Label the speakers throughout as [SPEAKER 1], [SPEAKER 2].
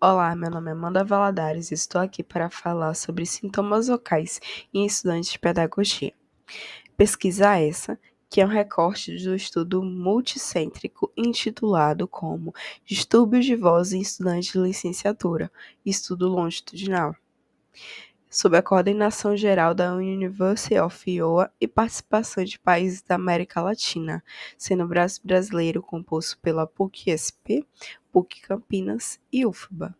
[SPEAKER 1] Olá, meu nome é Amanda Valadares e estou aqui para falar sobre sintomas vocais em estudantes de pedagogia. Pesquisa essa que é um recorte do estudo multicêntrico intitulado como Distúrbios de Voz em Estudantes de Licenciatura, estudo longitudinal sob a coordenação geral da University of Iowa e participação de países da América Latina, sendo o braço brasileiro composto pela PUC-SP, PUC Campinas e UFBA.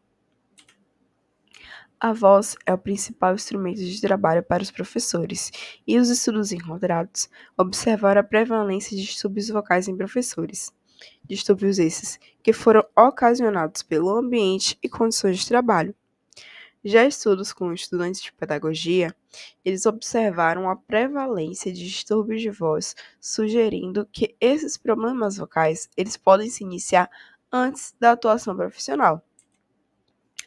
[SPEAKER 1] A voz é o principal instrumento de trabalho para os professores, e os estudos encontrados observaram a prevalência de distúrbios vocais em professores. Distúrbios esses que foram ocasionados pelo ambiente e condições de trabalho, já estudos com estudantes de pedagogia, eles observaram a prevalência de distúrbios de voz, sugerindo que esses problemas vocais eles podem se iniciar antes da atuação profissional.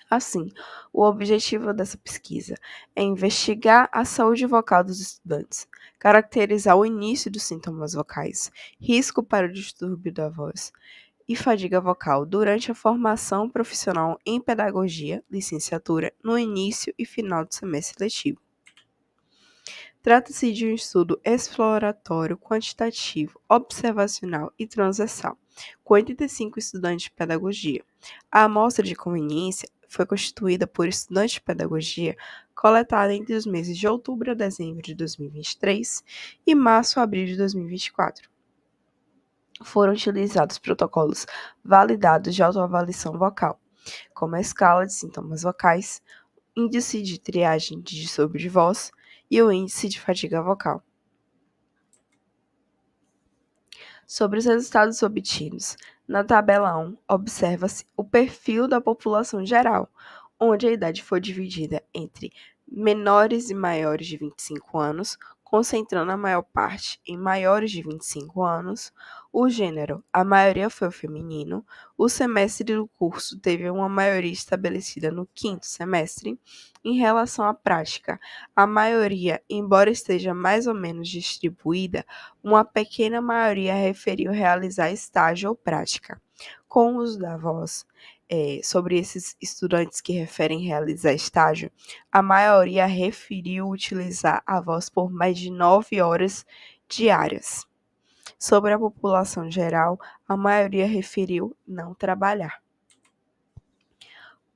[SPEAKER 1] Assim, o objetivo dessa pesquisa é investigar a saúde vocal dos estudantes, caracterizar o início dos sintomas vocais, risco para o distúrbio da voz, e fadiga vocal durante a formação profissional em pedagogia, licenciatura, no início e final do semestre letivo. Trata-se de um estudo exploratório, quantitativo, observacional e transversal, com 85 estudantes de pedagogia. A amostra de conveniência foi constituída por estudantes de pedagogia coletada entre os meses de outubro a dezembro de 2023 e março a abril de 2024 foram utilizados protocolos validados de autoavaliação vocal, como a escala de sintomas vocais, índice de triagem de distúrbio de voz e o índice de fadiga vocal. Sobre os resultados obtidos, na tabela 1 observa-se o perfil da população geral, onde a idade foi dividida entre menores e maiores de 25 anos, concentrando a maior parte em maiores de 25 anos, o gênero, a maioria foi feminino, o semestre do curso teve uma maioria estabelecida no quinto semestre. Em relação à prática, a maioria, embora esteja mais ou menos distribuída, uma pequena maioria referiu realizar estágio ou prática. Com o uso da voz, é, sobre esses estudantes que referem realizar estágio, a maioria referiu utilizar a voz por mais de nove horas diárias. Sobre a população geral, a maioria referiu não trabalhar.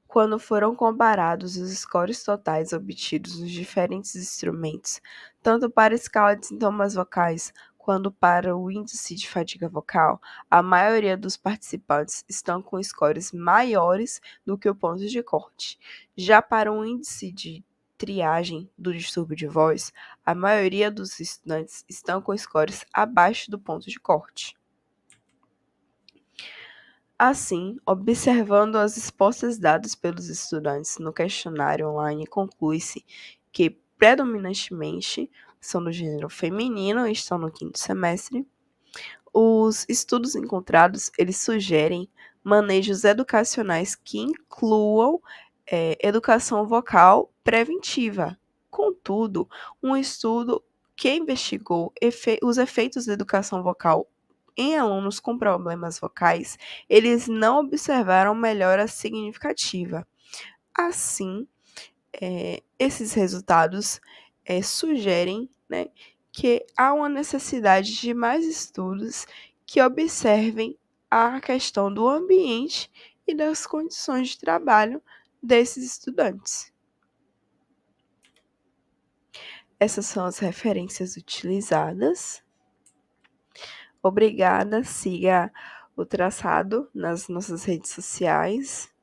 [SPEAKER 1] Quando foram comparados os scores totais obtidos nos diferentes instrumentos, tanto para a escala de sintomas vocais quando para o índice de fadiga vocal, a maioria dos participantes estão com scores maiores do que o ponto de corte. Já para o índice de triagem do distúrbio de voz, a maioria dos estudantes estão com scores abaixo do ponto de corte. Assim, observando as respostas dadas pelos estudantes no questionário online, conclui-se que, predominantemente, são do gênero feminino e estão no quinto semestre. Os estudos encontrados, eles sugerem manejos educacionais que incluam é, educação vocal preventiva. Contudo, um estudo que investigou efe os efeitos da educação vocal em alunos com problemas vocais, eles não observaram melhora significativa. Assim, é, esses resultados é, sugerem né, que há uma necessidade de mais estudos que observem a questão do ambiente e das condições de trabalho desses estudantes. Essas são as referências utilizadas. Obrigada, siga o traçado nas nossas redes sociais.